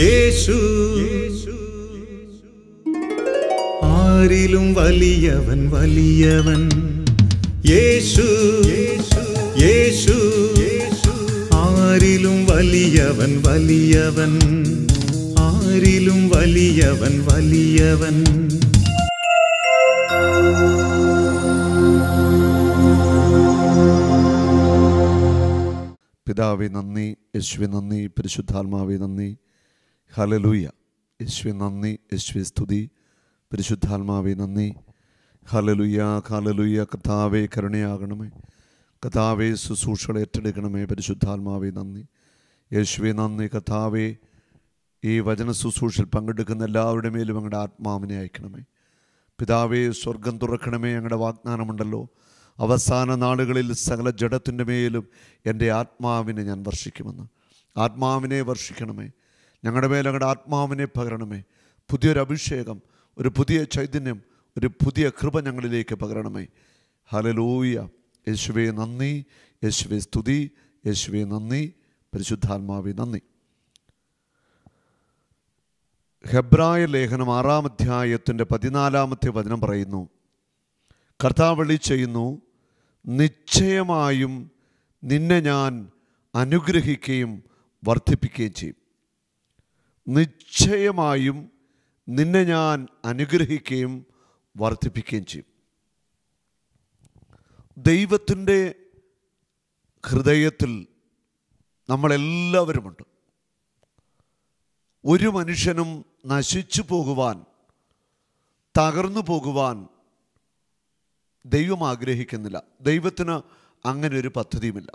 യേശു ആരിലും വലിയവൻ വലിയവൻ യേശു യേശു ആരിലും വലിയവൻ വലിയവൻ ആരിലും വലിയവൻ വലിയവൻ പിതാവേ നന്ദി യേശുവേ നന്ദി പരിശുദ്ധാത്മാവേ നന്ദി ഹലലൂയ യേശുവെ നന്ദി യേശുവെ സ്തുതി പരിശുദ്ധാത്മാവെ നന്ദി ഹലലുയ ഹലലുയ കഥാവേ കരുണയാകണമേ കഥാവേ ശുശ്രൂഷകൾ ഏറ്റെടുക്കണമേ പരിശുദ്ധാത്മാവെ നന്ദി യേശുവെ നന്ദി കഥാവേ ഈ വചന ശുശ്രൂഷയിൽ പങ്കെടുക്കുന്ന എല്ലാവരുടെ മേലും അങ്ങയുടെ ആത്മാവിനെ അയക്കണമേ പിതാവെ സ്വർഗം തുറക്കണമേ ഞങ്ങളുടെ വാഗ്ദാനമുണ്ടല്ലോ അവസാന നാളുകളിൽ സകല ജഡത്തിൻ്റെ മേലും എൻ്റെ ആത്മാവിനെ ഞാൻ വർഷിക്കുമെന്ന് ആത്മാവിനെ വർഷിക്കണമേ ഞങ്ങളുടെ മേൽ ഞങ്ങളുടെ ആത്മാവിനെ പകരണമേ പുതിയൊരു അഭിഷേകം ഒരു പുതിയ ചൈതന്യം ഒരു പുതിയ കൃപ ഞങ്ങളിലേക്ക് പകരണമേ ഹലലൂയ യേശുവെ നന്ദി യേശുവെ സ്തുതി യേശുവെ നന്ദി പരിശുദ്ധാത്മാവി നന്ദി ഹെബ്രായ ലേഖനം ആറാം അധ്യായത്തിൻ്റെ പതിനാലാമത്തെ വചനം പറയുന്നു കർത്താവളി ചെയ്യുന്നു നിശ്ചയമായും നിന്നെ ഞാൻ അനുഗ്രഹിക്കുകയും വർദ്ധിപ്പിക്കുകയും ചെയ്യും നിശ്ചയമായും നിന്നെ ഞാൻ അനുഗ്രഹിക്കുകയും വർദ്ധിപ്പിക്കുകയും ചെയ്യും ദൈവത്തിൻ്റെ ഹൃദയത്തിൽ നമ്മളെല്ലാവരുമുണ്ട് ഒരു മനുഷ്യനും നശിച്ചു പോകുവാൻ തകർന്നു പോകുവാൻ ദൈവം ആഗ്രഹിക്കുന്നില്ല ദൈവത്തിന് അങ്ങനെ ഒരു പദ്ധതിയുമില്ല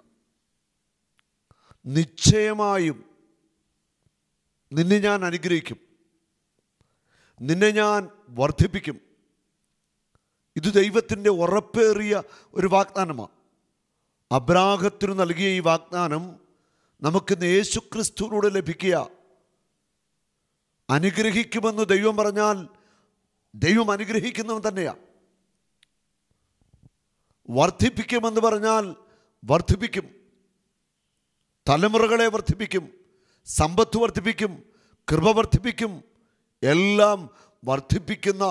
നിശ്ചയമായും നിന്നെ ഞാൻ അനുഗ്രഹിക്കും നിന്നെ ഞാൻ വർദ്ധിപ്പിക്കും ഇത് ദൈവത്തിൻ്റെ ഉറപ്പേറിയ ഒരു വാഗ്ദാനമാണ് അബ്രാഹത്തിന് നൽകിയ ഈ വാഗ്ദാനം നമുക്കിന്ന് യേശുക്രിസ്തുവിലൂടെ ലഭിക്കുക അനുഗ്രഹിക്കുമെന്ന് ദൈവം പറഞ്ഞാൽ ദൈവം അനുഗ്രഹിക്കുന്നവൻ തന്നെയാണ് വർദ്ധിപ്പിക്കുമെന്ന് പറഞ്ഞാൽ വർദ്ധിപ്പിക്കും തലമുറകളെ വർദ്ധിപ്പിക്കും സമ്പത്ത് വർദ്ധിപ്പിക്കും കൃപ വർദ്ധിപ്പിക്കും എല്ലാം വർദ്ധിപ്പിക്കുന്ന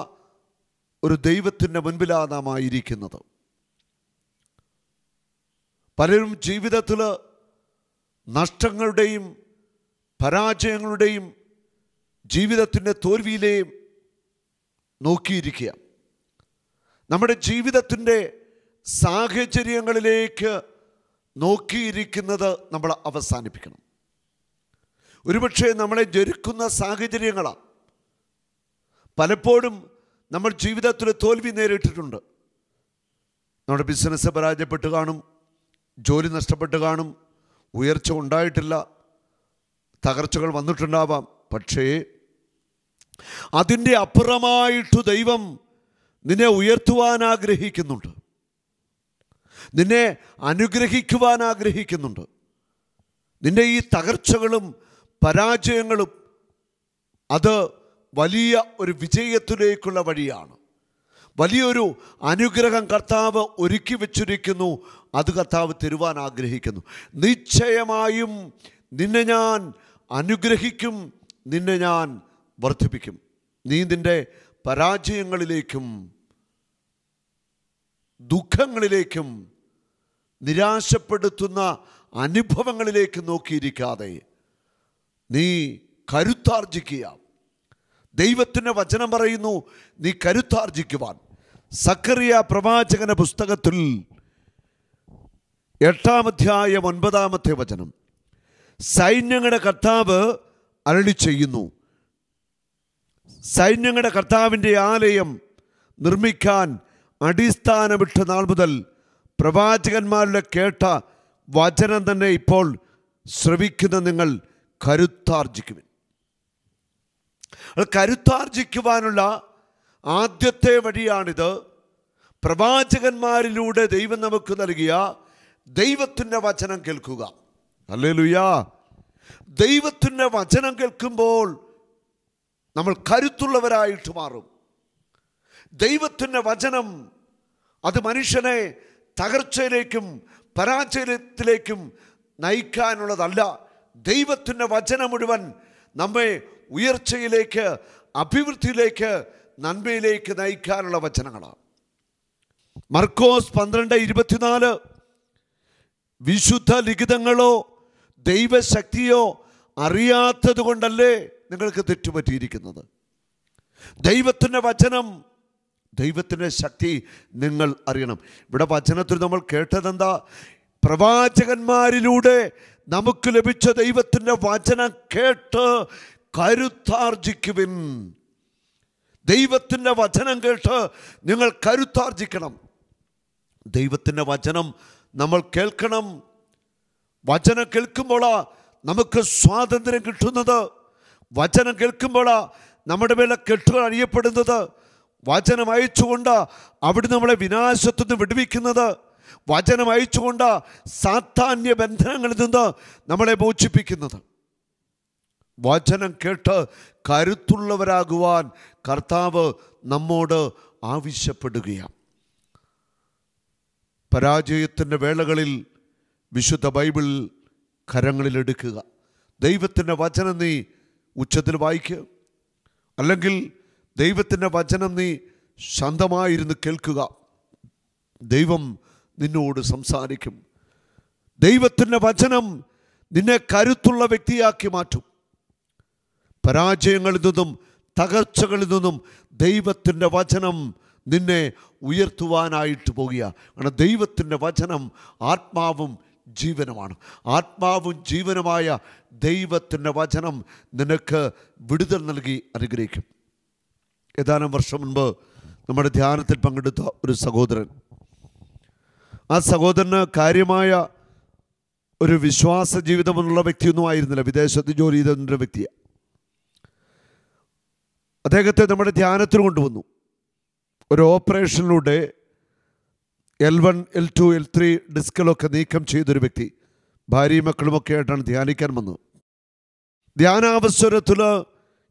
ഒരു ദൈവത്തിൻ്റെ മുൻപിലാണ് നാം ആയിരിക്കുന്നത് പലരും ജീവിതത്തിൽ നഷ്ടങ്ങളുടെയും പരാജയങ്ങളുടെയും ജീവിതത്തിൻ്റെ തോൽവിയിലെയും നോക്കിയിരിക്കുക നമ്മുടെ ജീവിതത്തിൻ്റെ സാഹചര്യങ്ങളിലേക്ക് നോക്കിയിരിക്കുന്നത് നമ്മൾ അവസാനിപ്പിക്കണം ഒരുപക്ഷെ നമ്മളെ ജരുക്കുന്ന സാഹചര്യങ്ങളാണ് പലപ്പോഴും നമ്മൾ ജീവിതത്തിൽ തോൽവി നേരിട്ടിട്ടുണ്ട് നമ്മുടെ ബിസിനസ് പരാജയപ്പെട്ട് കാണും ജോലി നഷ്ടപ്പെട്ട് കാണും ഉയർച്ച ഉണ്ടായിട്ടില്ല തകർച്ചകൾ വന്നിട്ടുണ്ടാവാം പക്ഷേ അതിൻ്റെ അപ്പുറമായിട്ട് ദൈവം നിന്നെ ഉയർത്തുവാൻ ആഗ്രഹിക്കുന്നുണ്ട് നിന്നെ അനുഗ്രഹിക്കുവാൻ ആഗ്രഹിക്കുന്നുണ്ട് നിന്റെ ഈ തകർച്ചകളും പരാജയങ്ങളും അത് വലിയ ഒരു വിജയത്തിലേക്കുള്ള വഴിയാണ് വലിയൊരു അനുഗ്രഹം കർത്താവ് ഒരുക്കി വെച്ചിരിക്കുന്നു അത് കർത്താവ് തരുവാൻ ആഗ്രഹിക്കുന്നു നിശ്ചയമായും നിന്നെ ഞാൻ അനുഗ്രഹിക്കും നിന്നെ ഞാൻ വർദ്ധിപ്പിക്കും നീ നിൻ്റെ പരാജയങ്ങളിലേക്കും ദുഃഖങ്ങളിലേക്കും നിരാശപ്പെടുത്തുന്ന അനുഭവങ്ങളിലേക്ക് നോക്കിയിരിക്കാതെ നീ കരുത്താർജിക്കുക ദൈവത്തിൻ്റെ വചനം പറയുന്നു നീ കരുത്താർജിക്കുവാൻ സക്കറിയ പ്രവാചകന്റെ പുസ്തകത്തിൽ എട്ടാമധ്യായം ഒൻപതാമത്തെ വചനം സൈന്യങ്ങളുടെ കർത്താവ് അരളി ചെയ്യുന്നു സൈന്യങ്ങളുടെ കർത്താവിൻ്റെ ആലയം നിർമ്മിക്കാൻ അടിസ്ഥാനമിട്ട നാൾ മുതൽ പ്രവാചകന്മാരുടെ കേട്ട വചനം തന്നെ ഇപ്പോൾ ശ്രവിക്കുന്ന നിങ്ങൾ കരുത്താർജിക്കുവിൻ കരുത്താർജിക്കുവാനുള്ള ആദ്യത്തെ വഴിയാണിത് പ്രവാചകന്മാരിലൂടെ ദൈവം നമുക്ക് നൽകിയ ദൈവത്തിൻ്റെ വചനം കേൾക്കുക അല്ലേ ലുയാ ദൈവത്തിൻ്റെ വചനം കേൾക്കുമ്പോൾ നമ്മൾ കരുത്തുള്ളവരായിട്ട് മാറും ദൈവത്തിൻ്റെ വചനം അത് മനുഷ്യനെ തകർച്ചയിലേക്കും പരാജയത്തിലേക്കും നയിക്കാനുള്ളതല്ല ദൈവത്തിൻ്റെ വചനം മുഴുവൻ നമ്മെ ഉയർച്ചയിലേക്ക് അഭിവൃദ്ധിയിലേക്ക് നന്മയിലേക്ക് നയിക്കാനുള്ള വചനങ്ങളാണ് മർക്കോസ് പന്ത്രണ്ട് ഇരുപത്തിനാല് വിശുദ്ധ ലിഖിതങ്ങളോ ദൈവശക്തിയോ അറിയാത്തത് കൊണ്ടല്ലേ നിങ്ങൾക്ക് തെറ്റുപറ്റിയിരിക്കുന്നത് ദൈവത്തിൻ്റെ വചനം ദൈവത്തിൻ്റെ ശക്തി നിങ്ങൾ അറിയണം ഇവിടെ വചനത്തിൽ നമ്മൾ കേട്ടതെന്താ പ്രവാചകന്മാരിലൂടെ നമുക്ക് ലഭിച്ച ദൈവത്തിൻ്റെ വചനം കേട്ട് കരുത്താർജിക്കുവിൻ ദൈവത്തിൻ്റെ വചനം കേട്ട് നിങ്ങൾ കരുത്താർജിക്കണം ദൈവത്തിൻ്റെ വചനം നമ്മൾ കേൾക്കണം വചനം കേൾക്കുമ്പോൾ നമുക്ക് സ്വാതന്ത്ര്യം കിട്ടുന്നത് വചനം കേൾക്കുമ്പോൾ നമ്മുടെ മേലെ കെട്ടുകൾ അറിയപ്പെടുന്നത് വചനം അയച്ചുകൊണ്ട് അവിടുന്ന് നമ്മളെ വിനാശത്തുനിന്ന് വിടുവിക്കുന്നത് വചനം അയച്ചുകൊണ്ട് സാധാന്യ ബന്ധനങ്ങളിൽ നിന്ന് നമ്മളെ മോചിപ്പിക്കുന്നത് വചനം കേട്ട് കരുത്തുള്ളവരാകുവാൻ കർത്താവ് നമ്മോട് ആവശ്യപ്പെടുകയാണ് പരാജയത്തിൻ്റെ വേളകളിൽ വിശുദ്ധ ബൈബിൾ കരങ്ങളിലെടുക്കുക ദൈവത്തിൻ്റെ വചനം നീ ഉച്ചത്തിൽ വായിക്കുക അല്ലെങ്കിൽ ദൈവത്തിൻ്റെ വചനം നീ ശാന്തമായിരുന്നു കേൾക്കുക ദൈവം നിന്നോട് സംസാരിക്കും ദൈവത്തിൻ്റെ വചനം നിന്നെ കരുത്തുള്ള വ്യക്തിയാക്കി മാറ്റും പരാജയങ്ങളിൽ നിന്നും തകർച്ചകളിൽ നിന്നും ദൈവത്തിൻ്റെ വചനം നിന്നെ ഉയർത്തുവാനായിട്ട് പോകുക കാരണം ദൈവത്തിൻ്റെ വചനം ആത്മാവും ജീവനുമാണ് ആത്മാവും ജീവനുമായ ദൈവത്തിൻ്റെ വചനം നിനക്ക് വിടുതൽ നൽകി അനുഗ്രഹിക്കും ഏതാനും വർഷം മുൻപ് നമ്മുടെ ധ്യാനത്തിൽ പങ്കെടുത്ത ഒരു സഹോദരൻ ആ സഹോദരന് കാര്യമായ ഒരു വിശ്വാസ ജീവിതമെന്നുള്ള വ്യക്തിയൊന്നും ആയിരുന്നില്ല വിദേശത്ത് ജോലി ചെയ്തിരുന്ന വ്യക്തിയാണ് അദ്ദേഹത്തെ നമ്മുടെ ധ്യാനത്തിന് കൊണ്ടുവന്നു ഒരു ഓപ്പറേഷനിലൂടെ L one L two L three ഡിസ്കിലൊക്കെ നീക്കം ചെയ്തൊരു വ്യക്തി ഭാര്യയും മക്കളുമൊക്കെ ആയിട്ടാണ് ധ്യാനിക്കാൻ വന്നത് ധ്യാനാവസരത്തിൽ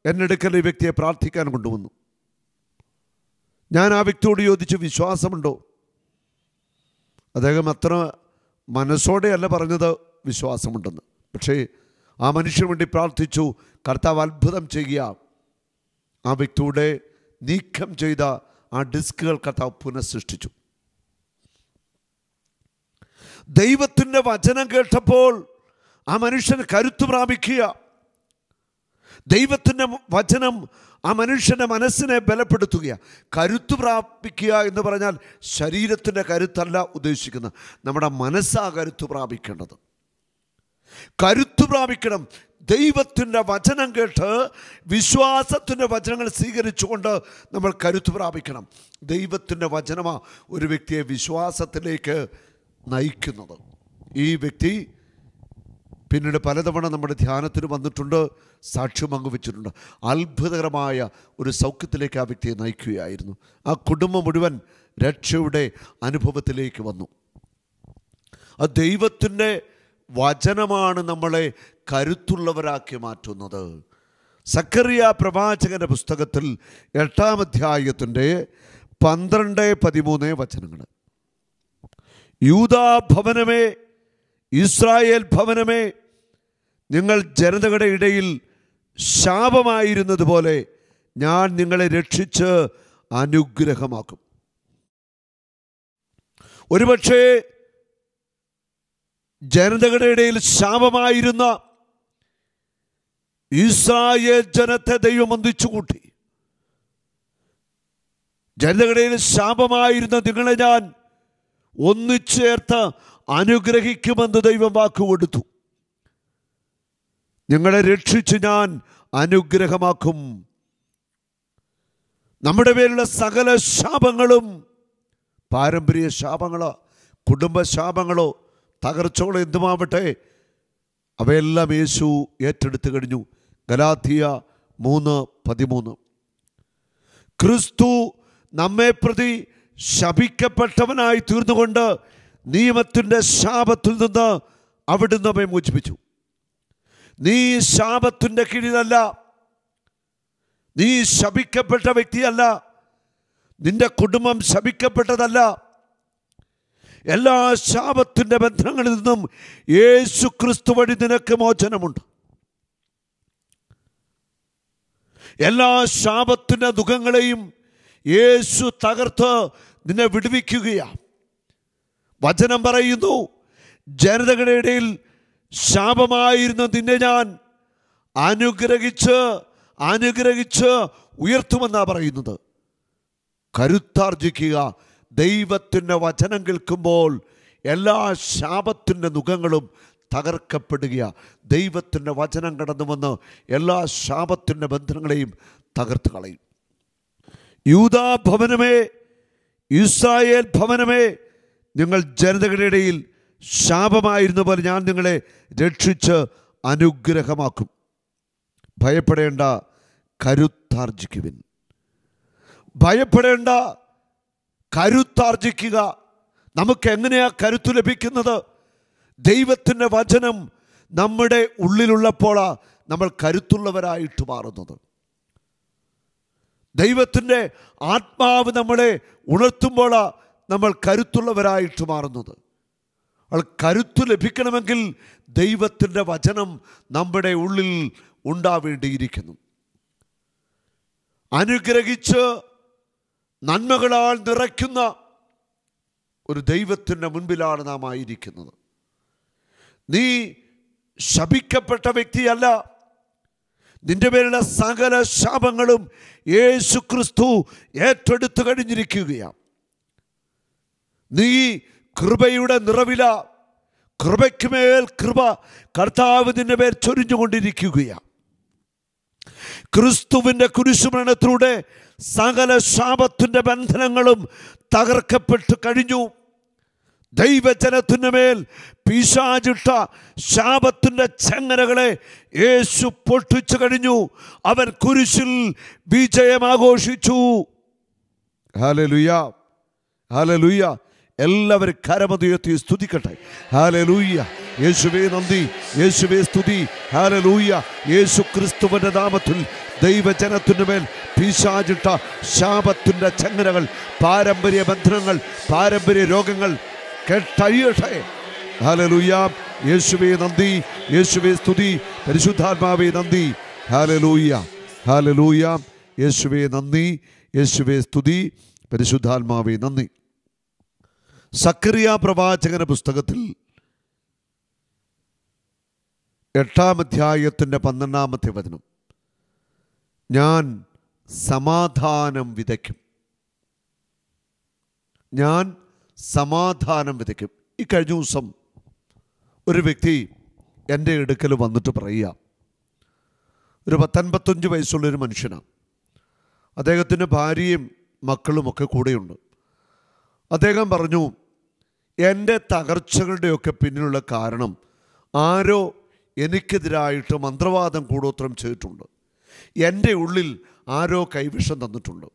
എന്നെടുക്കൽ ഈ വ്യക്തിയെ പ്രാർത്ഥിക്കാൻ കൊണ്ടുവന്നു ഞാൻ ആ വ്യക്തിയോട് യോജിച്ച് വിശ്വാസമുണ്ടോ അദ്ദേഹം അത്ര മനസ്സോടെയല്ല പറഞ്ഞത് വിശ്വാസമുണ്ടെന്ന് പക്ഷേ ആ മനുഷ്യന് വേണ്ടി പ്രാർത്ഥിച്ചു കർത്താവ് അത്ഭുതം ചെയ്യുക ആ വ്യക്തിയുടെ നീക്കം ചെയ്ത ആ ഡിസ്കുകൾ കർത്താവ് പുനഃസൃഷ്ടിച്ചു ദൈവത്തിൻ്റെ വചനം കേട്ടപ്പോൾ ആ മനുഷ്യന് കരുത്തു പ്രാപിക്കുക ദൈവത്തിൻ്റെ വചനം ആ മനുഷ്യൻ്റെ മനസ്സിനെ ബലപ്പെടുത്തുക കരുത്ത് പ്രാപിക്കുക എന്ന് പറഞ്ഞാൽ ശരീരത്തിൻ്റെ കരുത്തല്ല ഉദ്ദേശിക്കുന്നത് നമ്മുടെ മനസ്സാ കരുത്ത് പ്രാപിക്കേണ്ടത് കരുത്ത് പ്രാപിക്കണം ദൈവത്തിൻ്റെ വചനം കേട്ട് വിശ്വാസത്തിൻ്റെ വചനങ്ങൾ സ്വീകരിച്ചുകൊണ്ട് നമ്മൾ കരുത്ത് പ്രാപിക്കണം ദൈവത്തിൻ്റെ വചനമാണ് ഒരു വ്യക്തിയെ വിശ്വാസത്തിലേക്ക് നയിക്കുന്നത് ഈ വ്യക്തി പിന്നീട് പലതവണ നമ്മുടെ ധ്യാനത്തിന് വന്നിട്ടുണ്ട് സാക്ഷ്യം പങ്കുവച്ചിട്ടുണ്ട് അത്ഭുതകരമായ ഒരു സൗഖ്യത്തിലേക്ക് ആ വ്യക്തിയെ നയിക്കുകയായിരുന്നു ആ കുടുംബം മുഴുവൻ രക്ഷയുടെ അനുഭവത്തിലേക്ക് വന്നു ആ ദൈവത്തിൻ്റെ വചനമാണ് നമ്മളെ കരുത്തുള്ളവരാക്കി മാറ്റുന്നത് സക്കറിയ പ്രവാചകൻ്റെ പുസ്തകത്തിൽ എട്ടാം അധ്യായത്തിൻ്റെ പന്ത്രണ്ട് പതിമൂന്ന് വചനങ്ങൾ യൂതാ ഭവനമേ ഇസ്രായേൽ ഭവനമേ നിങ്ങൾ ജനതകളുടെ ഇടയിൽ ശാപമായിരുന്നത് പോലെ ഞാൻ നിങ്ങളെ രക്ഷിച്ച് അനുഗ്രഹമാക്കും ഒരുപക്ഷേ ജനതകളുടെ ഇടയിൽ ശാപമായിരുന്ന ഇസ്രായേൽ ജനത്തെ ദൈവം ഒന്നിച്ചു കൂട്ടി ജനതകളുടെ ശാപമായിരുന്ന നിങ്ങളെ ഞാൻ ഒന്നിച്ചേർത്ത് അനുഗ്രഹിക്കുമെന്ന് ദൈവം വാക്കുകൊടുത്തു നിങ്ങളെ രക്ഷിച്ച് ഞാൻ അനുഗ്രഹമാക്കും നമ്മുടെ പേരുള്ള സകല ശാപങ്ങളും പാരമ്പര്യ ശാപങ്ങളോ കുടുംബ തകർച്ചകളോ എന്തുമാവട്ടെ അവയെല്ലാം യേശു ഏറ്റെടുത്തു കഴിഞ്ഞു ഗലാത്തിയ മൂന്ന് പതിമൂന്ന് ക്രിസ്തു നമ്മെ പ്രതി ശപിക്കപ്പെട്ടവനായി തീർന്നുകൊണ്ട് നിയമത്തിൻ്റെ ശാപത്തിൽ നിന്ന് അവിടുന്ന് നമ്മെ മോചിപ്പിച്ചു നീ ശാപത്തിൻ്റെ കീഴിലല്ല നീ ശപിക്കപ്പെട്ട വ്യക്തിയല്ല നിന്റെ കുടുംബം ശപിക്കപ്പെട്ടതല്ല എല്ലാ ശാപത്തിൻ്റെ ബന്ധങ്ങളിൽ നിന്നും യേശു ക്രിസ്തു വഴി നിനക്ക് മോചനമുണ്ട് എല്ലാ ശാപത്തിൻ്റെ ദുഃഖങ്ങളെയും യേശു തകർത്ത് നിന്നെ വിടുവിക്കുകയാണ് വചനം പറയുന്നു ജനതകളുടെ ഇടയിൽ ശാപമായിരുന്ന നിന്നെ ഞാൻ അനുഗ്രഹിച്ച് അനുഗ്രഹിച്ച് ഉയർത്തുമെന്നാണ് പറയുന്നത് കരുത്താർജിക്കുക ദൈവത്തിൻ്റെ വചനം കേൾക്കുമ്പോൾ എല്ലാ ശാപത്തിൻ്റെ മുഖങ്ങളും തകർക്കപ്പെടുക ദൈവത്തിൻ്റെ വചനം കടന്നു വന്ന് എല്ലാ ശാപത്തിൻ്റെ ബന്ധനങ്ങളെയും തകർത്ത് കളയും യൂതാ ഭവനമേ ഇസ്രായേൽ ഭവനമേ നിങ്ങൾ ജനതകളുടെ ഇടയിൽ ശാപമായിരുന്നു പോലെ ഞാൻ നിങ്ങളെ രക്ഷിച്ച് അനുഗ്രഹമാക്കും ഭയപ്പെടേണ്ട കരുത്താർജിക്കുവിൻ ഭയപ്പെടേണ്ട കരുത്താർജിക്കുക നമുക്ക് എങ്ങനെയാ കരുത്തു ലഭിക്കുന്നത് ദൈവത്തിൻ്റെ വചനം നമ്മുടെ ഉള്ളിലുള്ളപ്പോഴാണ് നമ്മൾ കരുത്തുള്ളവരായിട്ട് മാറുന്നത് ദൈവത്തിൻ്റെ ആത്മാവ് നമ്മളെ ഉണർത്തുമ്പോൾ നമ്മൾ കരുത്തുള്ളവരായിട്ട് മാറുന്നത് കരുത്ത് ലഭിക്കണമെങ്കിൽ ദൈവത്തിൻ്റെ വചനം നമ്മുടെ ഉള്ളിൽ ഉണ്ടാവേണ്ടിയിരിക്കുന്നു അനുഗ്രഹിച്ച് നന്മകളാൽ നിറയ്ക്കുന്ന ഒരു ദൈവത്തിൻ്റെ മുൻപിലാണ് നാം ആയിരിക്കുന്നത് നീ ശപിക്കപ്പെട്ട വ്യക്തിയല്ല നിന്റെ പേരുള്ള സകല ശാപങ്ങളും യേശു ക്രിസ്തു ഏറ്റെടുത്തു കഴിഞ്ഞിരിക്കുകയാണ് നീ കൃപയുടെ നിറവില കൃപയ്ക്ക് മേൽ കൃപ കർത്താവിൻ്റെ പേർ ചൊരിഞ്ഞുകൊണ്ടിരിക്കുകയാണ് ക്രിസ്തുവിൻ്റെ കുരിശുമരണത്തിലൂടെ സകല ശാപത്തിൻ്റെ ബന്ധനങ്ങളും തകർക്കപ്പെട്ടു കഴിഞ്ഞു ദൈവജനത്തിൻ്റെ മേൽ പിശാചിട്ട ശാപത്തിൻ്റെ ചങ്ങലകളെ യേശു പൊട്ടിച്ചു കഴിഞ്ഞു അവൻ കുരിശിൽ വിജയമാഘോഷിച്ചു ഹലലുയ ഹലലുയ എല്ലാവരും കരമതുയർത്തി സ്തുതിക്കട്ടെ ലൂയ്യ യേശുവേ നന്ദി യേശുവേ സ്തുതി ലൂയ്യ യേശു ക്രിസ്തുവിൻ്റെ നാമത്തിൽ ദൈവജനത്തിനു മേൽ പീശാചിട്ട ശാപത്തിൻ്റെ ചങ്ങനകൾ പാരമ്പര്യ ബന്ധനങ്ങൾ പാരമ്പര്യ രോഗങ്ങൾ കെട്ടഴിയട്ടെ ലൂയ്യ യേശുവേ നന്ദി യേശുവേ സ്തുതി പരിശുദ്ധാത്മാവേ നന്ദി ഹാല ലൂയ്യ യേശുവേ നന്ദി യേശുവേ സ്തുതി പരിശുദ്ധാത്മാവേ നന്ദി സക്രിയ പ്രവാചകന പുസ്തകത്തിൽ എട്ടാം അധ്യായത്തിൻ്റെ പന്ത്രണ്ടാമത്തെ വചനം ഞാൻ സമാധാനം വിതയ്ക്കും ഞാൻ സമാധാനം വിതയ്ക്കും ഈ കഴിഞ്ഞ ദിവസം ഒരു വ്യക്തി എൻ്റെ എടുക്കൽ വന്നിട്ട് പറയുക ഒരു പത്തൊൻപത്തഞ്ച് വയസ്സുള്ളൊരു മനുഷ്യനാണ് അദ്ദേഹത്തിൻ്റെ ഭാര്യയും മക്കളുമൊക്കെ കൂടെയുണ്ട് അദ്ദേഹം പറഞ്ഞു എൻ്റെ തകർച്ചകളുടെയൊക്കെ പിന്നിലുള്ള കാരണം ആരോ എനിക്കെതിരായിട്ട് മന്ത്രവാദം കൂടോത്രം ചെയ്തിട്ടുണ്ട് എൻ്റെ ഉള്ളിൽ ആരോ കൈവിഷം തന്നിട്ടുണ്ട്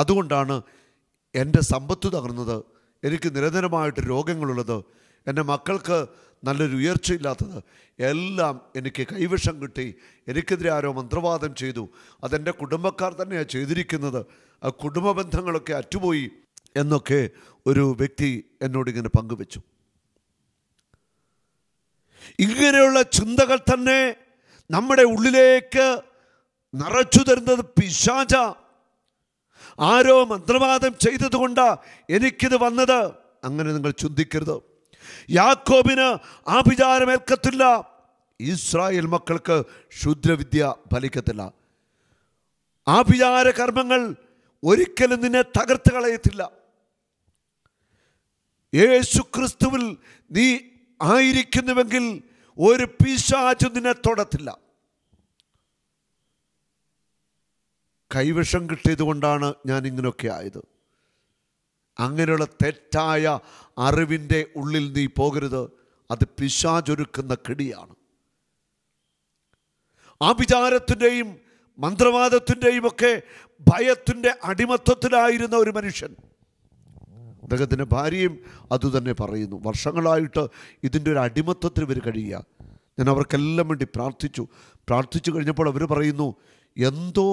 അതുകൊണ്ടാണ് എൻ്റെ സമ്പത്ത് തകർന്നത് എനിക്ക് നിരന്തരമായിട്ട് രോഗങ്ങളുള്ളത് എൻ്റെ മക്കൾക്ക് നല്ലൊരു ഉയർച്ചയില്ലാത്തത് എല്ലാം എനിക്ക് കൈവിഷം കിട്ടി എനിക്കെതിരെ ആരോ മന്ത്രവാദം ചെയ്തു അതെൻ്റെ കുടുംബക്കാർ തന്നെയാണ് ചെയ്തിരിക്കുന്നത് ആ കുടുംബ ബന്ധങ്ങളൊക്കെ അറ്റുപോയി എന്നൊക്കെ ഒരു വ്യക്തി എന്നോട് ഇങ്ങനെ പങ്കുവെച്ചു ഇങ്ങനെയുള്ള ചിന്തകൾ തന്നെ നമ്മുടെ ഉള്ളിലേക്ക് നിറച്ചു തരുന്നത് പിശാച ആരോ മന്ത്രവാദം ചെയ്തതുകൊണ്ട് എനിക്കിത് വന്നത് അങ്ങനെ നിങ്ങൾ ചിന്തിക്കരുത് യാക്കോബിന് ആഭിചാരമേൽക്കത്തില്ല ഇസ്രായേൽ മക്കൾക്ക് ക്ഷുദ്രവിദ്യ ഫലിക്കത്തില്ല ആഭിചാര കർമ്മങ്ങൾ ഒരിക്കലും നിന്നെ തകർത്ത് കളയത്തില്ല യേശു ക്രിസ്തുവിൽ നീ ആയിരിക്കുന്നുവെങ്കിൽ ഒരു പിശാചു നിന്നെ തൊടത്തില്ല കൈവിഷം കിട്ടിയതുകൊണ്ടാണ് ഞാൻ ഇങ്ങനെയൊക്കെ ആയത് അങ്ങനെയുള്ള തെറ്റായ അറിവിൻ്റെ ഉള്ളിൽ നീ പോകരുത് അത് പിശാചൊരുക്കുന്ന കിടിയാണ് ആഭിചാരത്തിൻ്റെയും മന്ത്രവാദത്തിൻ്റെയും ഒക്കെ ഭയത്തിൻ്റെ അടിമത്വത്തിലായിരുന്ന ഒരു മനുഷ്യൻ അദ്ദേഹത്തിൻ്റെ ഭാര്യയും അതുതന്നെ പറയുന്നു വർഷങ്ങളായിട്ട് ഇതിൻ്റെ ഒരു അടിമത്തത്തിൽ ഇവർ കഴിയുക ഞാൻ അവർക്കെല്ലാം വേണ്ടി പ്രാർത്ഥിച്ചു പ്രാർത്ഥിച്ചു കഴിഞ്ഞപ്പോൾ അവർ പറയുന്നു എന്തോ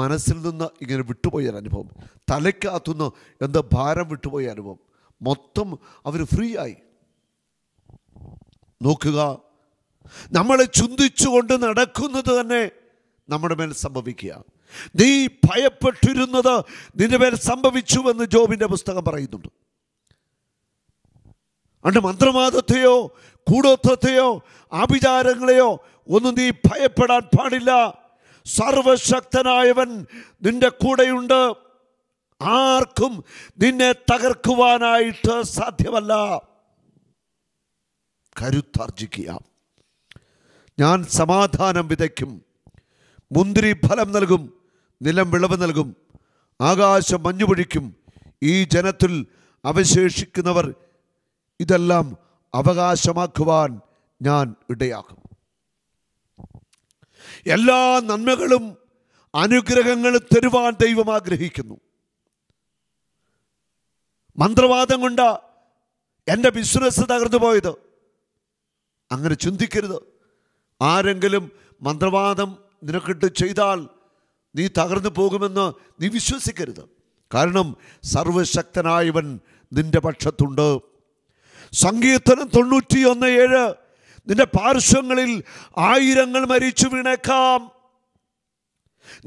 മനസ്സിൽ നിന്ന് ഇങ്ങനെ വിട്ടുപോയ അനുഭവം തലയ്ക്കകത്തുനിന്ന് എന്തോ ഭാരം വിട്ടുപോയ അനുഭവം മൊത്തം അവർ ഫ്രീ ആയി നോക്കുക നമ്മളെ ചിന്തിച്ചുകൊണ്ട് നടക്കുന്നത് തന്നെ നമ്മുടെ മേൽ സംഭവിക്കുക നീ ഭയപ്പെട്ടിരുന്നത് നിന്റെ പേര് സംഭവിച്ചുവെന്ന് ജോബിൻ്റെ പുസ്തകം പറയുന്നുണ്ട് അണ്ട് മന്ത്രവാദത്തെയോ കൂടോത്വത്തെയോ ആഭിചാരങ്ങളെയോ ഒന്നും നീ ഭയപ്പെടാൻ പാടില്ല സർവശക്തനായവൻ നിന്റെ കൂടെയുണ്ട് ആർക്കും നിന്നെ തകർക്കുവാനായിട്ട് സാധ്യമല്ല കരുത്താർജിക്കുക ഞാൻ സമാധാനം വിതയ്ക്കും മുന്തിരി ഫലം നൽകും നിലം വിളവ് നൽകും ആകാശം മഞ്ഞുപൊഴിക്കും ഈ ജനത്തിൽ അവശേഷിക്കുന്നവർ ഇതെല്ലാം അവകാശമാക്കുവാൻ ഞാൻ ഇടയാക്കും എല്ലാ നന്മകളും അനുഗ്രഹങ്ങളും തരുവാൻ ദൈവം ആഗ്രഹിക്കുന്നു മന്ത്രവാദം കൊണ്ട എൻ്റെ ബിസിനസ് തകർന്നു പോയത് അങ്ങനെ ചിന്തിക്കരുത് ആരെങ്കിലും മന്ത്രവാദം നിനക്കിട്ട് ചെയ്താൽ നീ തകർന്നു പോകുമെന്ന് നീ വിശ്വസിക്കരുത് കാരണം സർവശക്തനായവൻ നിന്റെ പക്ഷത്തുണ്ട് സങ്കീർത്തനം തൊണ്ണൂറ്റിയൊന്ന് ഏഴ് നിന്റെ പാർശ്വങ്ങളിൽ ആയിരങ്ങൾ മരിച്ചു വീണേക്കാം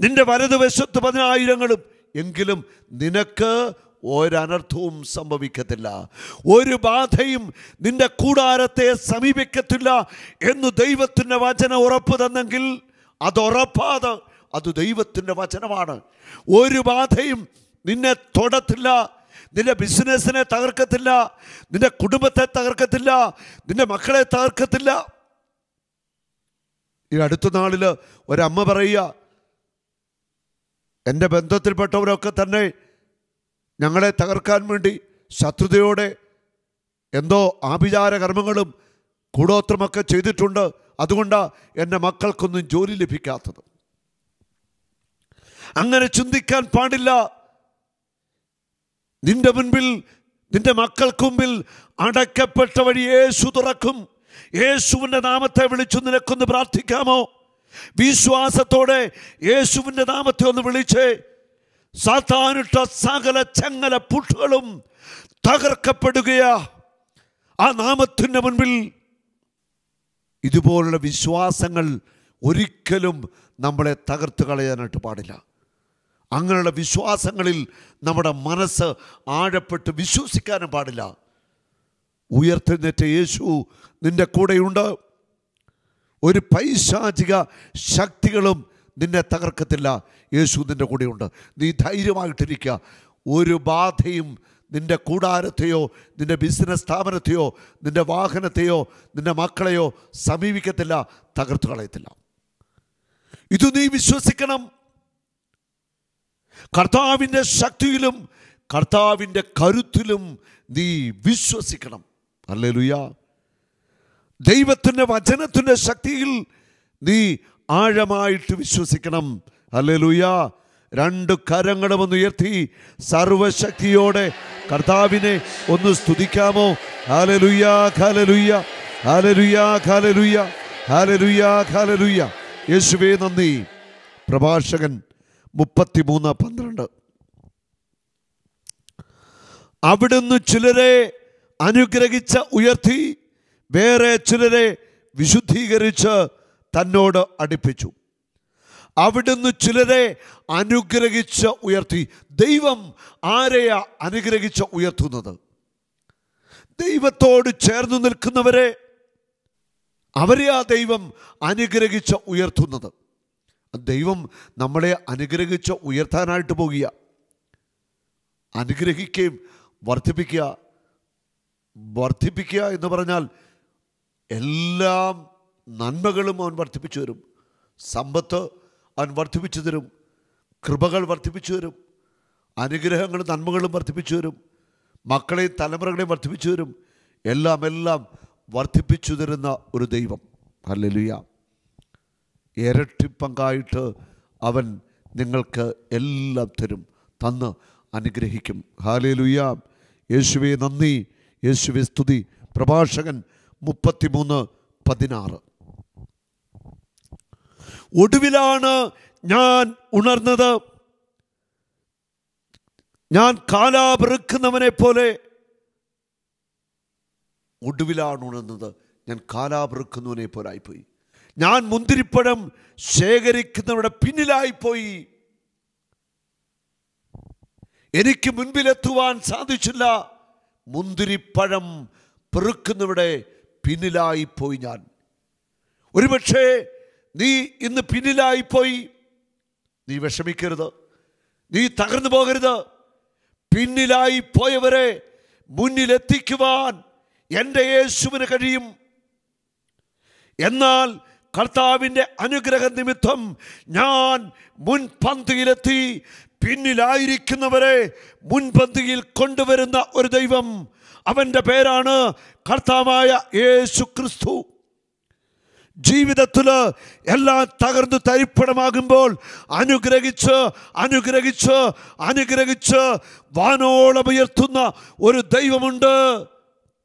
നിന്റെ വലതുവശത്ത് പതിനായിരങ്ങളും എങ്കിലും നിനക്ക് ഒരനർത്ഥവും സംഭവിക്കത്തില്ല ഒരു ബാധയും നിന്റെ കൂടാരത്തെ സമീപിക്കത്തില്ല എന്ന് ദൈവത്തിൻ്റെ വചന ഉറപ്പ് തന്നെങ്കിൽ അത് അത് ദൈവത്തിൻ്റെ വചനമാണ് ഒരു ബാധയും നിന്നെ തൊടത്തില്ല നിന്റെ ബിസിനസ്സിനെ തകർക്കത്തില്ല നിന്റെ കുടുംബത്തെ തകർക്കത്തില്ല നിന്റെ മക്കളെ തകർക്കത്തില്ല ഈ അടുത്ത നാളിൽ ഒരമ്മ പറയുക എൻ്റെ ബന്ധത്തിൽപ്പെട്ടവരൊക്കെ തന്നെ ഞങ്ങളെ തകർക്കാൻ വേണ്ടി ശത്രുതയോടെ എന്തോ ആഭിചാര കർമ്മങ്ങളും കൂടോത്രമൊക്കെ ചെയ്തിട്ടുണ്ട് അതുകൊണ്ടാണ് എൻ്റെ മക്കൾക്കൊന്നും ജോലി ലഭിക്കാത്തത് അങ്ങനെ ചിന്തിക്കാൻ പാടില്ല നിന്റെ മുൻപിൽ നിന്റെ മക്കൾക്ക് മുമ്പിൽ അടക്കപ്പെട്ട വഴി യേശു തുറക്കും യേശുവിൻ്റെ നാമത്തെ വിളിച്ചു നിനക്കൊന്ന് പ്രാർത്ഥിക്കാമോ വിശ്വാസത്തോടെ യേശുവിൻ്റെ നാമത്തെ ഒന്ന് വിളിച്ച് സാത്താനിട്ട സകല ചങ്ങല പുട്ടുകളും തകർക്കപ്പെടുകയാ ആ നാമത്തിൻ്റെ മുൻപിൽ ഇതുപോലുള്ള വിശ്വാസങ്ങൾ ഒരിക്കലും നമ്മളെ തകർത്ത് കളയാനായിട്ട് പാടില്ല അങ്ങനെയുള്ള വിശ്വാസങ്ങളിൽ നമ്മുടെ മനസ്സ് ആഴപ്പെട്ട് വിശ്വസിക്കാനും പാടില്ല ഉയർത്തെഴുന്നേറ്റ യേശു നിൻ്റെ കൂടെയുണ്ട് ഒരു പൈശാചിക ശക്തികളും നിന്നെ തകർക്കത്തില്ല യേശു നിൻ്റെ കൂടെയുണ്ട് നീ ധൈര്യമായിട്ടിരിക്കുക ഒരു ബാധയും നിൻ്റെ കൂടാരത്തെയോ നിൻ്റെ ബിസിനസ് സ്ഥാപനത്തെയോ നിൻ്റെ വാഹനത്തെയോ നിൻ്റെ മക്കളെയോ സമീപിക്കത്തില്ല തകർത്തു കളയത്തില്ല ഇത് നീ വിശ്വസിക്കണം കർത്താവിൻ്റെ ശക്തിയിലും കർത്താവിൻ്റെ കരുത്തിലും നീ വിശ്വസിക്കണം അല്ലേ ലുയ ദൈവത്തിൻ്റെ വചനത്തിൻ്റെ ശക്തിയിൽ നീ ആഴമായിട്ട് വിശ്വസിക്കണം അല്ലേ രണ്ട് കരങ്ങളും ഒന്ന് ഉയർത്തി സർവശക്തിയോടെ കർത്താവിനെ ഒന്ന് സ്തുതിക്കാമോ ഹാലലുയ്യ ഖാലലുയ്യ ഹാലലുയ്യ ഖാലലുയ്യ ഹാലലുയ്യ ഖാലലുയ്യ യേശുവേ നന്ദി പ്രഭാഷകൻ മുപ്പത്തിമൂന്ന് പന്ത്രണ്ട് അവിടുന്ന് ചിലരെ അനുഗ്രഹിച്ച ഉയർത്തി വേറെ ചിലരെ വിശുദ്ധീകരിച്ച് തന്നോട് അടുപ്പിച്ചു അവിടുന്ന് ചിലരെ അനുഗ്രഹിച്ച് ഉയർത്തി ദൈവം ആരെയാ അനുഗ്രഹിച്ച് ഉയർത്തുന്നത് ദൈവത്തോട് ചേർന്ന് നിൽക്കുന്നവരെ അവരെയാ ദൈവം അനുഗ്രഹിച്ച് ഉയർത്തുന്നത് ദൈവം നമ്മളെ അനുഗ്രഹിച്ച് ഉയർത്താനായിട്ട് പോകുക അനുഗ്രഹിക്കുകയും വർദ്ധിപ്പിക്കുക വർദ്ധിപ്പിക്കുക എന്ന് പറഞ്ഞാൽ എല്ലാം നന്മകളും അവൻ വർദ്ധിപ്പിച്ചു തരും സമ്പത്ത് അവൻ വർദ്ധിപ്പിച്ചു തരും കൃപകൾ വർദ്ധിപ്പിച്ചു തരും അനുഗ്രഹങ്ങളും നന്മകളും വർദ്ധിപ്പിച്ചു തരും മക്കളെയും തലമുറകളെയും വർദ്ധിപ്പിച്ചു തരും എല്ലാം എല്ലാം വർദ്ധിപ്പിച്ചു തരുന്ന ഒരു ദൈവം ഹല്ലേലൂയ ഇരട്ടിപ്പങ്കായിട്ട് അവൻ നിങ്ങൾക്ക് എല്ലാം തരും തന്ന് അനുഗ്രഹിക്കും ഹാലേ ലുയ്യ യേശുവെ നന്ദി യേശുവെ സ്തുതി പ്രഭാഷകൻ മുപ്പത്തിമൂന്ന് പതിനാറ് ഒടുവിലാണ് ഞാൻ ഉണർന്നത് ഞാൻ കാലാപെറുക്കുന്നവനെ പോലെ ഒടുവിലാണ് ഉണർന്നത് ഞാൻ കാലാപെറുക്കുന്നവനെ പോലെ ആയിപ്പോയി ഞാൻ മുന്തിരിപ്പഴം ശേഖരിക്കുന്നവരുടെ പിന്നിലായിപ്പോയി എനിക്ക് മുൻപിലെത്തുവാൻ സാധിച്ചില്ല മുന്തിരിപ്പഴം പെറുക്കുന്നവിടെ പിന്നിലായിപ്പോയി ഞാൻ ഒരുപക്ഷെ നീ ഇന്ന് പിന്നിലായിപ്പോയി നീ വിഷമിക്കരുത് നീ തകർന്നു പോകരുത് പിന്നിലായി പോയവരെ മുന്നിലെത്തിക്കുവാൻ എൻ്റെ യേശുവിന് കഴിയും എന്നാൽ കർത്താവിൻ്റെ അനുഗ്രഹ നിമിത്തം ഞാൻ മുൻപന്തിയിലെത്തി പിന്നിലായിരിക്കുന്നവരെ മുൻപന്തിയിൽ കൊണ്ടുവരുന്ന ഒരു ദൈവം അവൻ്റെ പേരാണ് കർത്താവായ യേശു ക്രിസ്തു ജീവിതത്തിൽ എല്ലാം തകർന്നു തരിപ്പണമാകുമ്പോൾ അനുഗ്രഹിച്ച് അനുഗ്രഹിച്ച് അനുഗ്രഹിച്ച് വാനോളമുയർത്തുന്ന ഒരു ദൈവമുണ്ട്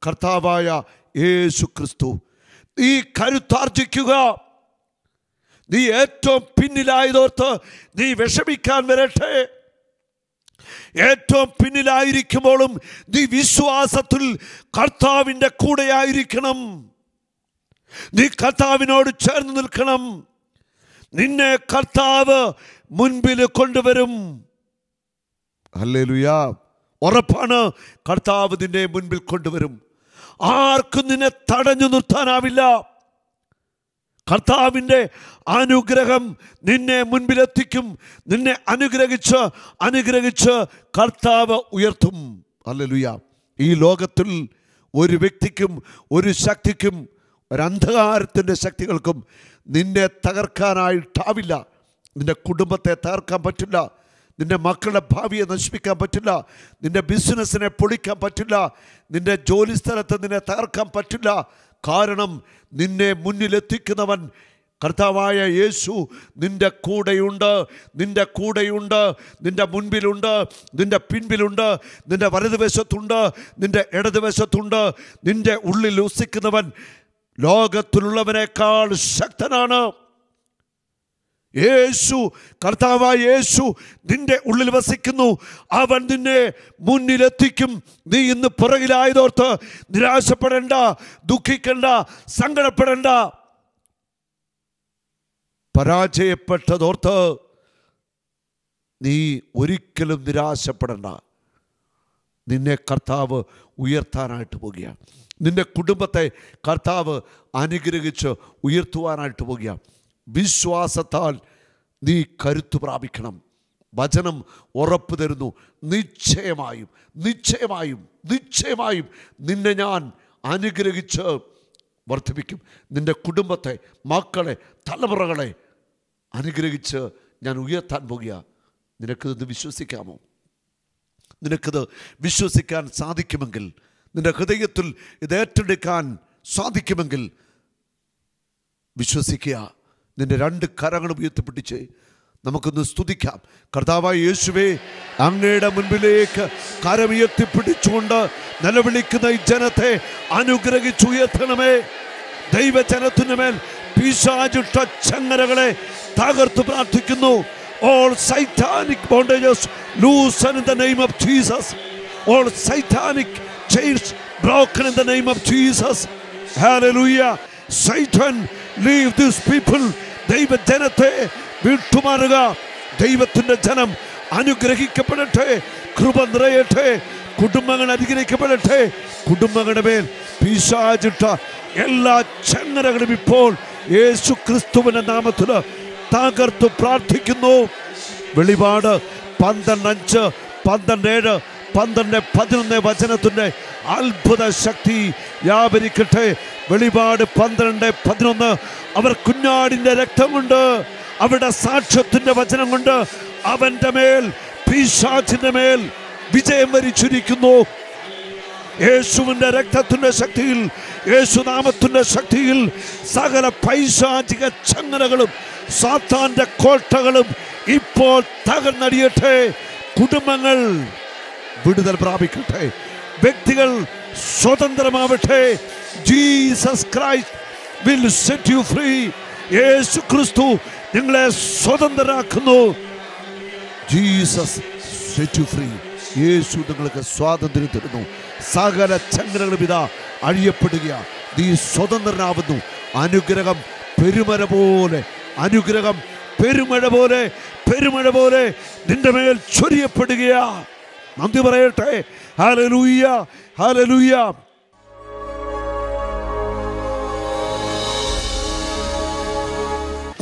കർത്താവായ യേശു ക്രിസ്തു ഈ കരുത്താർജിക്കുക നീ ഏറ്റവും പിന്നിലായതോർത്ത് നീ വിഷമിക്കാൻ വരട്ടെ ഏറ്റവും പിന്നിലായിരിക്കുമ്പോഴും നീ വിശ്വാസത്തിൽ കർത്താവിൻ്റെ കൂടെയായിരിക്കണം നീ കർത്താവിനോട് ചേർന്ന് നിൽക്കണം നിന്നെ കർത്താവ് മുൻപിൽ കൊണ്ടുവരും അല്ലേ ലുയാ ഉറപ്പാണ് കർത്താവ് നിന്നെ മുൻപിൽ കൊണ്ടുവരും ആർക്കും നിന്നെ തടഞ്ഞു നിർത്താനാവില്ല കർത്താവിൻ്റെ അനുഗ്രഹം നിന്നെ മുൻപിലെത്തിക്കും നിന്നെ അനുഗ്രഹിച്ച് അനുഗ്രഹിച്ച് കർത്താവ് ഉയർത്തും അല്ലലുയ ഈ ലോകത്തിൽ ഒരു വ്യക്തിക്കും ഒരു ശക്തിക്കും ഒരന്ധകാരത്തിൻ്റെ ശക്തികൾക്കും നിന്നെ തകർക്കാനായിട്ടാവില്ല നിന്റെ കുടുംബത്തെ തകർക്കാൻ പറ്റില്ല നിൻ്റെ മക്കളുടെ ഭാവിയെ നശിപ്പിക്കാൻ പറ്റില്ല നിൻ്റെ ബിസിനസ്സിനെ പൊളിക്കാൻ പറ്റില്ല നിൻ്റെ ജോലി സ്ഥലത്ത് നിന്നെ തകർക്കാൻ പറ്റില്ല കാരണം നിന്നെ മുന്നിലെത്തിക്കുന്നവൻ കർത്താവായ യേശു നിൻ്റെ കൂടെയുണ്ട് നിൻ്റെ കൂടെയുണ്ട് നിൻ്റെ മുൻപിലുണ്ട് നിൻ്റെ പിൻപിലുണ്ട് നിൻ്റെ വലതുവശത്തുണ്ട് നിൻ്റെ ഇടതുവശത്തുണ്ട് നിൻ്റെ ഉള്ളിൽ ഉസിക്കുന്നവൻ ലോകത്തിലുള്ളവനേക്കാൾ ശക്തനാണ് യേശു കർത്താവായ യേശു നിന്റെ ഉള്ളിൽ വസിക്കുന്നു അവൻ നിന്നെ മുന്നിലെത്തിക്കും നീ ഇന്ന് പുറകിലായതോർത്ത് നിരാശപ്പെടേണ്ട ദുഃഖിക്കേണ്ട സങ്കടപ്പെടേണ്ട പരാജയപ്പെട്ടതോർത്ത് നീ ഒരിക്കലും നിരാശപ്പെടേണ്ട നിന്നെ കർത്താവ് ഉയർത്താനായിട്ട് പോകുകയാണ് നിന്റെ കുടുംബത്തെ കർത്താവ് അനുഗ്രഹിച്ച് ഉയർത്തുവാനായിട്ട് പോകുകയാണ് വിശ്വാസത്താൽ നീ കരുത്തു പ്രാപിക്കണം വചനം ഉറപ്പ് തരുന്നു നിശ്ചയമായും നിശ്ചയമായും നിശ്ചയമായും നിന്നെ ഞാൻ അനുഗ്രഹിച്ച് വർദ്ധിപ്പിക്കും നിൻ്റെ കുടുംബത്തെ മക്കളെ തലമുറകളെ അനുഗ്രഹിച്ച് ഞാൻ ഉയർത്താൻ പോകുക നിനക്കിത് വിശ്വസിക്കാമോ നിനക്കിത് വിശ്വസിക്കാൻ സാധിക്കുമെങ്കിൽ നിൻ്റെ ഹൃദയത്തിൽ ഇത് ഏറ്റെടുക്കാൻ സാധിക്കുമെങ്കിൽ വിശ്വസിക്കുക നിന്റെ രണ്ട് കരങ്ങളും ഉയർത്തിപ്പിടിച്ച് നമുക്കൊന്ന് സ്തുതിക്കാം കർത്താവായ യേശുവേ അങ്ങയുടെ മുൻപിലേക്ക് കരമുയർത്തിപ്പിടിച്ചുകൊണ്ട് നിലവിളിക്കുന്ന ഈ ജനത്തെ അനുഗ്രഹിച്ചുയർത്തണമേ ദൈവജനത്തിനുമേൽ പിശാചുട്ട ചങ്ങലകളെ തകർത്ത് പ്രാർത്ഥിക്കുന്നു all satanic bondages loosen in the name of Jesus all satanic chains broken in the name of Jesus hallelujah Satan leave this people ദൈവജനത്തെ വിട്ടുമാറുക ദൈവത്തിൻ്റെ ജനം അനുഗ്രഹിക്കപ്പെടട്ടെ കൃപ നിറയട്ടെ കുടുംബങ്ങൾ അനുഗ്രഹിക്കപ്പെടട്ടെ കുടുംബങ്ങളുടെ മേൽ പീശാചിട്ട എല്ലാ ചങ്ങലകളും ഇപ്പോൾ യേശു ക്രിസ്തുവിൻ്റെ നാമത്തിൽ തകർത്ത് പ്രാർത്ഥിക്കുന്നു വെളിപാട് പന്ത്രണ്ട് അഞ്ച് പന്ത്രണ്ട് ഏഴ് പന്ത്രണ്ട് പതിനൊന്ന് വചനത്തിൻ്റെ അത്ഭുത ശക്തി വ്യാപരിക്കട്ടെ വെളിപാട് പന്ത്രണ്ട് പതിനൊന്ന് അവർ കുഞ്ഞാടിൻ്റെ രക്തം കൊണ്ട് അവരുടെ സാക്ഷ്യത്തിൻ്റെ വചനം കൊണ്ട് അവൻ്റെ മേൽ പിശാച്ചിൻ്റെ മേൽ വിജയം വരിച്ചിരിക്കുന്നു യേശുവിൻ്റെ രക്തത്തിൻ്റെ ശക്തിയിൽ യേശുനാമത്തിൻ്റെ ശക്തിയിൽ സകല പൈശാചിക ചങ്ങലകളും സാത്താൻ്റെ കോട്ടകളും ഇപ്പോൾ തകർന്നടിയട്ടെ കുടുംബങ്ങൾ വിടുതൽ പ്രാപിക്കട്ടെ വ്യക്തികൾ സ്വതന്ത്രമാവട്ടെ Jesus Christ will set you free യേശു ക്രിസ്തു നിങ്ങളെ സ്വതന്ത്രരാക്കുന്നു ജീസസ് സെറ്റ് യു ഫ്രീ യേശു നിങ്ങൾക്ക് സ്വാതന്ത്ര്യം തരുന്നു സകല ചങ്ങലകളും ഇതാ അഴിയപ്പെടുകയാണ് നീ സ്വതന്ത്രനാവുന്നു അനുഗ്രഹം പെരുമഴ പോലെ അനുഗ്രഹം പെരുമഴ പോലെ പെരുമഴ പോലെ നിന്റെ മേൽ ചൊരിയപ്പെടുകയാ നന്ദി പറയട്ടെ ഹലലൂയ്യ ഹലലൂയ്യ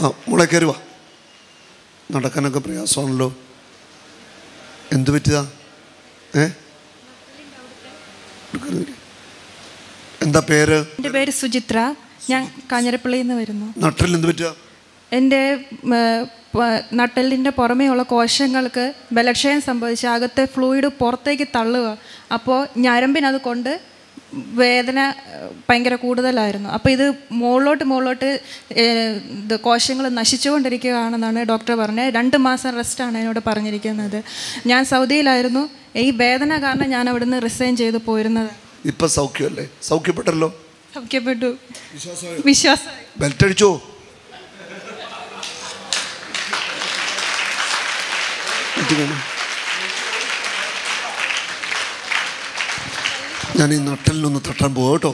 ആ മുളെ കയറുക നടക്കാനൊക്കെ പ്രയാസമാണല്ലോ എന്തു പറ്റിയതാ ഏ എന്താ പേര് എൻ്റെ പേര് സുചിത്ര ഞാൻ കാഞ്ഞിരപ്പള്ളിയിൽ നിന്ന് വരുന്നു നട്ടലിൽ എന്ത് പറ്റുക എൻ്റെ പുറമേ പുറമേയുള്ള കോശങ്ങൾക്ക് ബലക്ഷയം സംഭവിച്ച് അകത്തെ ഫ്ലൂയിഡ് പുറത്തേക്ക് തള്ളുക അപ്പോൾ ഞരമ്പിനത് കൊണ്ട് വേദന ഭയങ്കര കൂടുതലായിരുന്നു അപ്പോൾ ഇത് മുകളിലോട്ട് മുകളിലോട്ട് ഇത് കോശങ്ങൾ നശിച്ചുകൊണ്ടിരിക്കുകയാണെന്നാണ് ഡോക്ടർ പറഞ്ഞത് രണ്ട് മാസം റെസ്റ്റാണ് എന്നോട് പറഞ്ഞിരിക്കുന്നത് ഞാൻ സൗദിയിലായിരുന്നു ഈ വേദന കാരണം ഞാൻ അവിടുന്ന് റിസൈൻ ചെയ്ത് പോയിരുന്നത് ഇപ്പൊ സൗഖ്യമല്ലേ സൗഖ്യപ്പെട്ടല്ലോ സൗഖ്യപ്പെട്ടു വിശ്വാസം ബെൽറ്റ് അടിച്ചോ ഞാൻ ഈ നട്ടലിനൊന്ന് തട്ടാൻ പോകും കേട്ടോ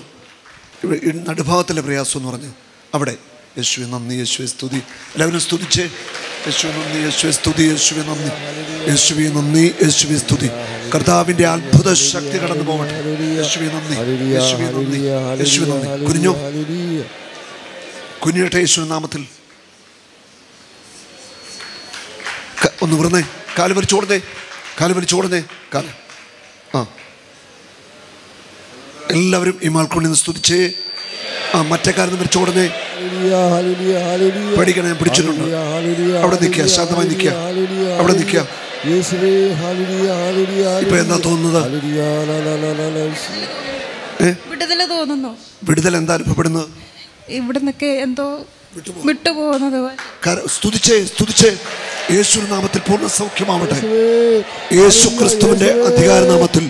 നടുഭാഗത്തിലെ പ്രയാസം എന്ന് പറഞ്ഞ് അവിടെ യേശുവെ നന്ദി യേശുവെ സ്തുതി എല്ലാവരും സ്തുതിച്ചേ യേശുവെ നന്ദി യേശുവെ സ്തുതി യേശുവെ നന്ദി യേശുവെ നന്ദി യേശുവെ സ്തുതി കർത്താവിൻ്റെ അത്ഭുത ശക്തി കടന്നു പോകട്ടെ യേശുവെ നന്ദി യേശുവെ നന്ദി യേശുവെ നന്ദി കുഞ്ഞോ കുഞ്ഞിട്ടെ യേശുവിൻ നാമത്തിൽ ഒന്ന് വിറന്നേ കാല് വരിച്ചോടുന്നേ കാല് വരിച്ചോടുന്നേ കാല് ആ എല്ലാവരും ഈ മാൾക്കൊണ്ടി നിന്ന് സ്തുതിച്ച് ആ മറ്റേ കാര്യം പിടിച്ചു ഉടനെ ഞാൻ പിടിച്ചിട്ടുണ്ട് അവിടെ നിൽക്കുക ശാന്തമായി നിൽക്കുക അവിടെ നിൽക്കുക ഇപ്പൊ എന്താ തോന്നുന്നത് വിടുതൽ എന്താ അനുഭവപ്പെടുന്നത് നിന്നൊക്കെ എന്തോ വിട്ടുപോകുന്നത് സ്തുതിച്ചേ സ്തുതിച്ചേ യേശു നാമത്തിൽ പൂർണ്ണ സൗഖ്യമാവട്ടെ യേശു ക്രിസ്തുവിന്റെ അധികാരനാമത്തിൽ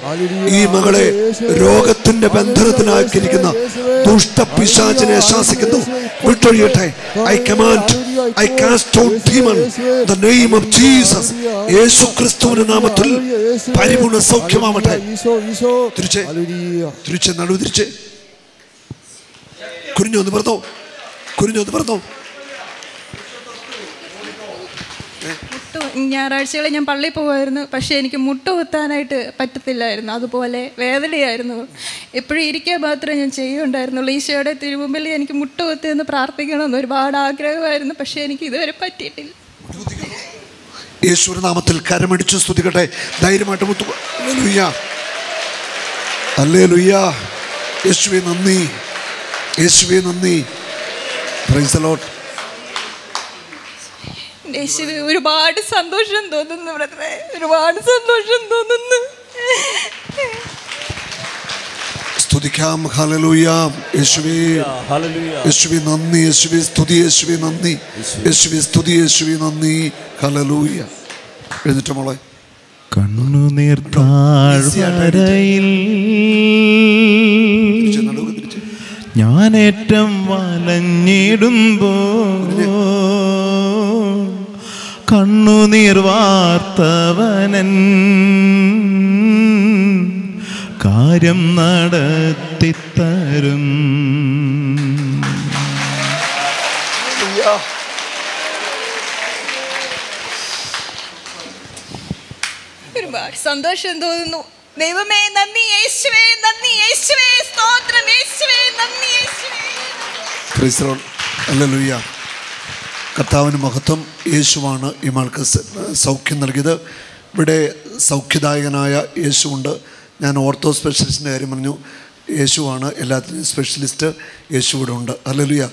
ഈ മകളെ രോഗത്തിന്റെ ബന്ധനത്തിനാക്കിയിരിക്കുന്ന ദുഷ്ട പിശാചിനെ ശാസിക്കുന്നു വിട്ടൊഴിയട്ടെ I command I cast out demon the name of Jesus യേശു ക്രിസ്തുവിന്റെ നാമത്തിൽ പരിപൂർണ സൗഖ്യമാവട്ടെ തിരിച്ച് തിരിച്ച് നടുവ് തിരിച്ച് കുരിഞ്ഞു ഒന്ന് പറഞ്ഞോ കുരിഞ്ഞോത്ത് പറഞ്ഞോ മുട്ട് ഞായറാഴ്ചകളെ ഞാൻ പള്ളിയിൽ പോകുമായിരുന്നു പക്ഷേ എനിക്ക് മുട്ട് കുത്താനായിട്ട് പറ്റത്തില്ലായിരുന്നു അതുപോലെ വേദനയായിരുന്നു എപ്പോഴും ഇരിക്കാൻ മാത്രമേ ഞാൻ ചെയ്യുന്നുണ്ടായിരുന്നുള്ളൂ ഈശോയുടെ തിരുമുമ്പിൽ എനിക്ക് മുട്ട് കുത്തിയെന്ന് പ്രാർത്ഥിക്കണമെന്ന് ഒരുപാട് ആഗ്രഹമായിരുന്നു പക്ഷേ എനിക്ക് ഇതുവരെ പറ്റിയിട്ടില്ല യേശുവിൻ്റെ നാമത്തിൽ കരമടിച്ച് സ്തുതിക്കട്ടെ ധൈര്യമായിട്ട് മുത്തു ലുയ്യ അല്ലേ ലുയ്യാ യേശുവേ നന്ദി യേശുവേ നന്ദി ഒരുപാട് സന്തോഷം തോന്നുന്നു ബ്രദറെ ഒരുപാട് സന്തോഷം തോന്നുന്നു സ്തുതിക്കാം ഹലലൂയ യേശുവേ യേശുവി നന്ദി യേശുവി സ്തുതി യേശുവി നന്ദി യേശുവി സ്തുതി യേശുവി നന്ദി ഹലലൂയ എഴുന്നിട്ട് മോളെ കണ്ണുനീർ താഴ്വരയിൽ ഞാനേറ്റം വലഞ്ഞിടുമ്പോ കണ്ണുനീർ വാർത്തവനൻ കാര്യം നടത്തിത്തരും സന്തോഷം തോന്നുന്നു ദൈവമേ നന്ദി യേശുവേ നന്ദി യേശുവേ സ്തോത്രം യേശുവേ നന്ദി യേശുവേ ഹല്ലേലൂയ കർത്താവിന് മഹത്വം യേശുവാണ് ഇമാൾക്ക് സൗഖ്യം നൽകിയത് ഇവിടെ സൗഖ്യദായകനായ യേശുവുണ്ട് ഞാൻ ഓർത്തോ സ്പെഷ്യലിസ്റ്റിൻ്റെ കാര്യം പറഞ്ഞു യേശുവാണ് എല്ലാത്തിനും സ്പെഷ്യലിസ്റ്റ് യേശു ഇവിടെ ഉണ്ട് അല്ലലുയ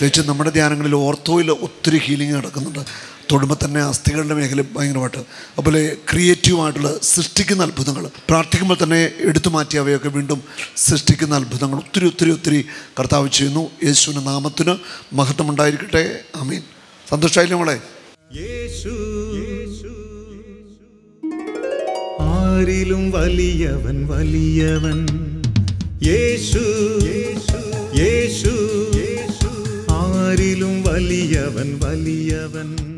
തേച്ച് നമ്മുടെ ധ്യാനങ്ങളിൽ ഓർത്തോയിൽ ഒത്തിരി ഹീലിംഗ് നടക്കുന്നുണ്ട് തൊടുമ്പോൾ തന്നെ അസ്ഥികളുടെ മേഖല ഭയങ്കരമായിട്ട് അതുപോലെ ക്രിയേറ്റീവായിട്ടുള്ള സൃഷ്ടിക്കുന്ന അത്ഭുതങ്ങൾ പ്രാർത്ഥിക്കുമ്പോൾ തന്നെ എടുത്തു മാറ്റി അവയൊക്കെ വീണ്ടും സൃഷ്ടിക്കുന്ന അത്ഭുതങ്ങൾ ഒത്തിരി ഒത്തിരി ഒത്തിരി കർത്താവ് ചെയ്യുന്നു യേശുവിൻ്റെ നാമത്തിന് മഹത്വമുണ്ടായിരിക്കട്ടെ അമീൻ സന്തോഷമായില്ലേ മോളെ യേശു ആരിലും വലിയവൻ വലിയവൻ യേശു യേശു യേശു ആരിലും വലിയവൻ വലിയവൻ